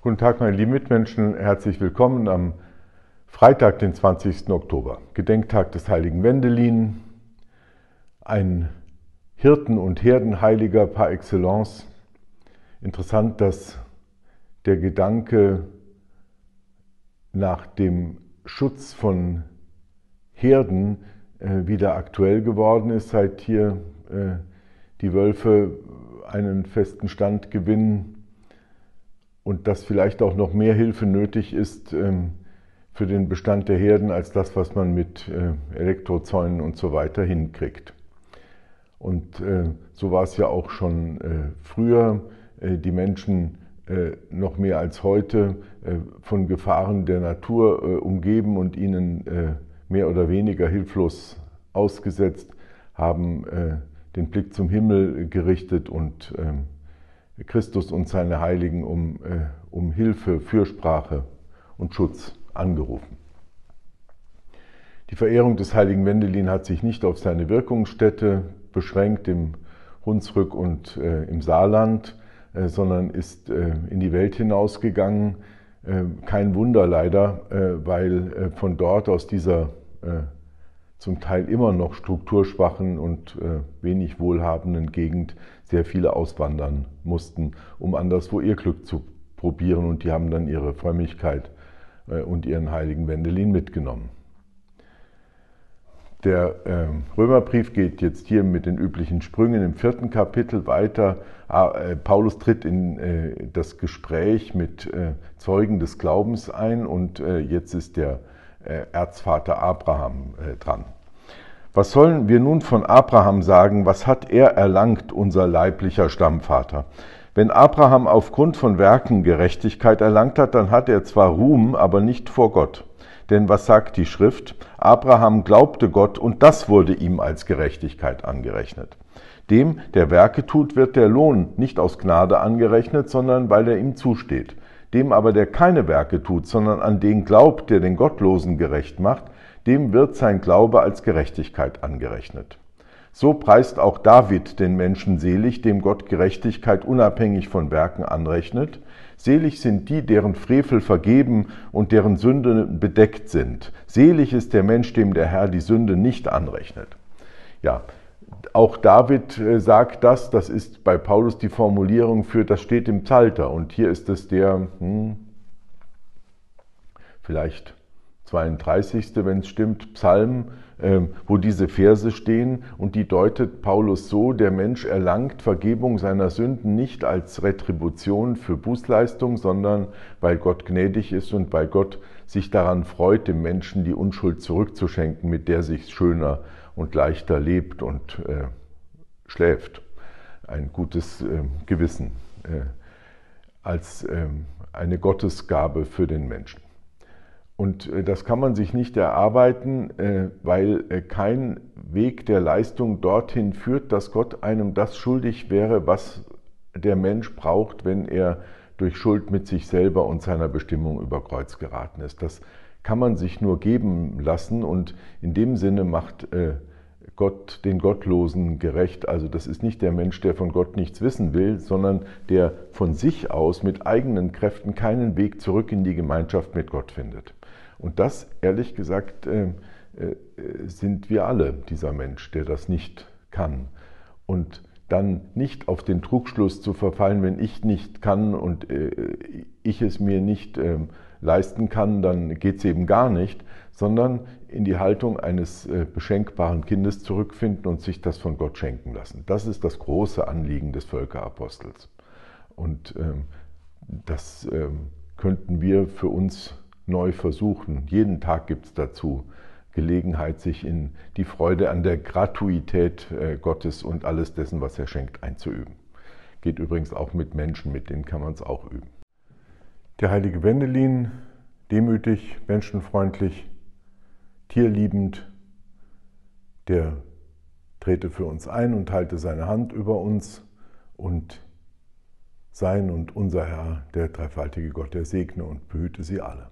Guten Tag, meine lieben Mitmenschen. Herzlich willkommen am Freitag, den 20. Oktober, Gedenktag des heiligen Wendelin, ein Hirten- und Herdenheiliger par excellence. Interessant, dass der Gedanke nach dem Schutz von Herden äh, wieder aktuell geworden ist, seit hier äh, die Wölfe einen festen Stand gewinnen und dass vielleicht auch noch mehr Hilfe nötig ist ähm, für den Bestand der Herden als das, was man mit äh, Elektrozäunen und so weiter hinkriegt. Und äh, so war es ja auch schon äh, früher. die Menschen noch mehr als heute von Gefahren der Natur umgeben und ihnen mehr oder weniger hilflos ausgesetzt, haben den Blick zum Himmel gerichtet und ähm, Christus und seine Heiligen um, äh, um Hilfe, Fürsprache und Schutz angerufen. Die Verehrung des heiligen Wendelin hat sich nicht auf seine Wirkungsstätte beschränkt im Hunsrück und äh, im Saarland, äh, sondern ist äh, in die Welt hinausgegangen. Äh, kein Wunder leider, äh, weil von dort aus dieser zum Teil immer noch strukturschwachen und äh, wenig wohlhabenden Gegend sehr viele auswandern mussten, um anderswo ihr Glück zu probieren. Und die haben dann ihre Frömmigkeit äh, und ihren heiligen Wendelin mitgenommen. Der äh, Römerbrief geht jetzt hier mit den üblichen Sprüngen im vierten Kapitel weiter. Ah, äh, Paulus tritt in äh, das Gespräch mit äh, Zeugen des Glaubens ein und jetzt ist der äh, Erzvater Abraham äh, dran. Was sollen wir nun von Abraham sagen? Was hat er erlangt, unser leiblicher Stammvater? Wenn Abraham aufgrund von Werken Gerechtigkeit erlangt hat, dann hat er zwar Ruhm, aber nicht vor Gott. Denn was sagt die Schrift? Abraham glaubte Gott und das wurde ihm als Gerechtigkeit angerechnet. Dem, der Werke tut, wird der Lohn nicht aus Gnade angerechnet, sondern weil er ihm zusteht. Dem aber, der keine Werke tut, sondern an den glaubt, der den Gottlosen gerecht macht, dem wird sein Glaube als Gerechtigkeit angerechnet. So preist auch David den Menschen selig, dem Gott Gerechtigkeit unabhängig von Werken anrechnet. Selig sind die, deren Frevel vergeben und deren Sünden bedeckt sind. Selig ist der Mensch, dem der Herr die Sünde nicht anrechnet. Ja, auch David äh, sagt das, das ist bei Paulus die Formulierung für das steht im Psalter und hier ist es der hm, vielleicht 32. wenn es stimmt, Psalm, ähm, wo diese Verse stehen und die deutet Paulus so, der Mensch erlangt Vergebung seiner Sünden nicht als Retribution für Bußleistung, sondern weil Gott gnädig ist und weil Gott sich daran freut, dem Menschen die Unschuld zurückzuschenken, mit der sich schöner und leichter lebt und äh, schläft. Ein gutes ähm, äh, Gewissen als ähm, eine Gottesgabe für den Menschen. Und äh, das kann man sich nicht erarbeiten, äh, weil äh, kein Weg der Leistung dorthin führt, dass Gott einem das schuldig wäre, was der Mensch braucht, wenn er durch Schuld mit sich selber und seiner Bestimmung über Kreuz geraten ist. Das kann man sich nur geben lassen und in dem Sinne macht äh, Gott den Gottlosen gerecht. Also das ist nicht der Mensch, der von Gott nichts wissen will, sondern der von sich aus mit eigenen Kräften keinen Weg zurück in die Gemeinschaft mit Gott findet. Und das, ehrlich gesagt, äh, äh, sind wir alle dieser Mensch, der das nicht kann. Und dann nicht auf den Trugschluss zu verfallen, wenn ich nicht kann und äh, ich es mir nicht ähm, leisten kann, dann geht es eben gar nicht, sondern in die Haltung eines äh, beschenkbaren Kindes zurückfinden und sich das von Gott schenken lassen. Das ist das große Anliegen des Völkerapostels. Und ähm, das ähm, könnten wir für uns neu versuchen. Jeden Tag gibt es dazu Gelegenheit, sich in die Freude an der Gratuität äh, Gottes und alles dessen, was er schenkt, einzuüben. Geht übrigens auch mit Menschen, mit denen kann man es auch üben. Der heilige Wendelin, demütig, menschenfreundlich, tierliebend, der trete für uns ein und halte seine Hand über uns und sein und unser Herr, der dreifaltige Gott, der segne und behüte sie alle.